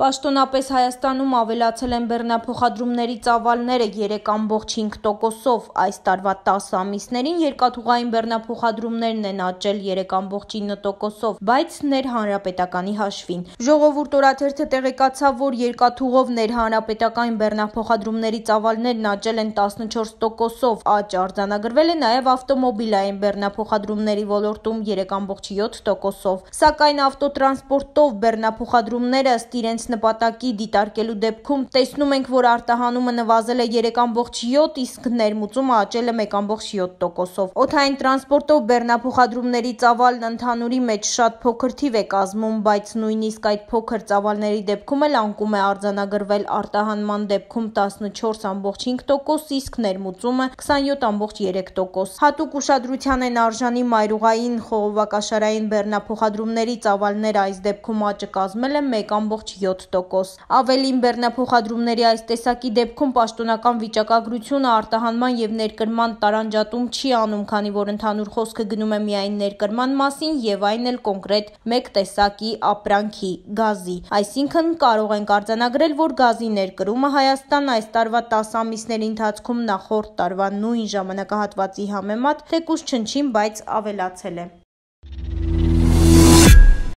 Պաշտոնապես Հայաստանում ավելացել են բեռնափոխադրումների ծավալները 3.5 տոքոսով, այս տարվա 10 ամիսներին երկաթուղային բեռնափոխադրումներն են աճել 3.9 տոքոսով, բայց ներհանրապետականի հաշվին։ Ժողովուրդ օրաթերթը տեղեկացավ, որ երկաթուղով ներհանրապետական բեռնափոխադրումների ծավալներն աճել են 14 տոքոսով, աճ արձանագրվել է նաև ավտոմոբիլային բեռնափոխադրումների ոլորտում 3.7 տոքոսով, սակայն ավտոտրանսպորտով բեռնափոխադրումները ըստ իրենց նպատակի դիտարկելու դեպքում տեսնում ենք, որ արտահանումը նվազել է 3.7, իսկ ներմուծումը աճել է 1.7%-ով։ Օթային տրանսպորտով բեռնափոխադրումների ծավալն ընդհանուրի մեջ շատ փոքր թիվ է կազմում, բայց նույնիսկ այդ փոքր ծավալների դեպքում էլ անկում է արձանագրվել արտահանման դեպքում 14.5%, իսկ ներմուծումը 27.3%։ Հատուկ ուշադրության են արժանի մայրուղային խողովակաշարային բեռնափոխադրումների ծավալները այս դեպքում աճը կազմել է 1.7 7%։ Ավելին բեռնափոխադրումների այս տեսակի դեպքում պաշտոնական վիճակագրությունը արտահանման եւ ներկրման տարանջատում չի անում, քանի որ ընդհանուր խոսքը գնում է միայն ներկրման մասին եւ այն էլ կոնկրետ մեկ տեսակի ապրանքի՝ գազի։ Այսինքն կարող ենք արձանագրել, որ գազի ներկրումը Հայաստան այս տարվա 10 ամիսների ընթացքում նախորդ տարվա նույն ժամանակահատվածի համեմատ թեկուզ չնչին, բայց ավելացել է։